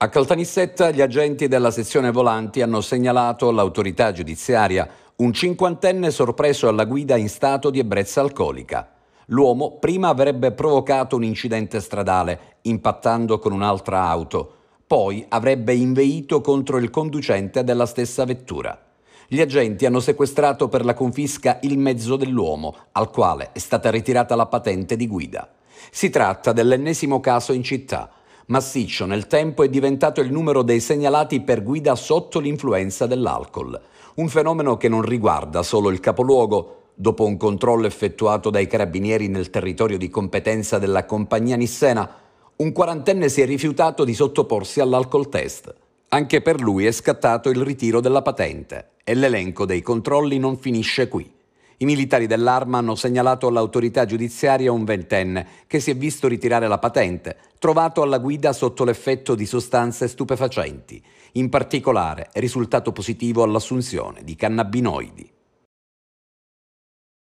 A Caltanissetta gli agenti della sezione volanti hanno segnalato all'autorità giudiziaria un cinquantenne sorpreso alla guida in stato di ebbrezza alcolica. L'uomo prima avrebbe provocato un incidente stradale, impattando con un'altra auto, poi avrebbe inveito contro il conducente della stessa vettura. Gli agenti hanno sequestrato per la confisca il mezzo dell'uomo, al quale è stata ritirata la patente di guida. Si tratta dell'ennesimo caso in città Massiccio nel tempo è diventato il numero dei segnalati per guida sotto l'influenza dell'alcol, un fenomeno che non riguarda solo il capoluogo. Dopo un controllo effettuato dai carabinieri nel territorio di competenza della compagnia Nissena, un quarantenne si è rifiutato di sottoporsi all'alcol test. Anche per lui è scattato il ritiro della patente e l'elenco dei controlli non finisce qui. I militari dell'arma hanno segnalato all'autorità giudiziaria un ventenne che si è visto ritirare la patente, trovato alla guida sotto l'effetto di sostanze stupefacenti. In particolare è risultato positivo all'assunzione di cannabinoidi.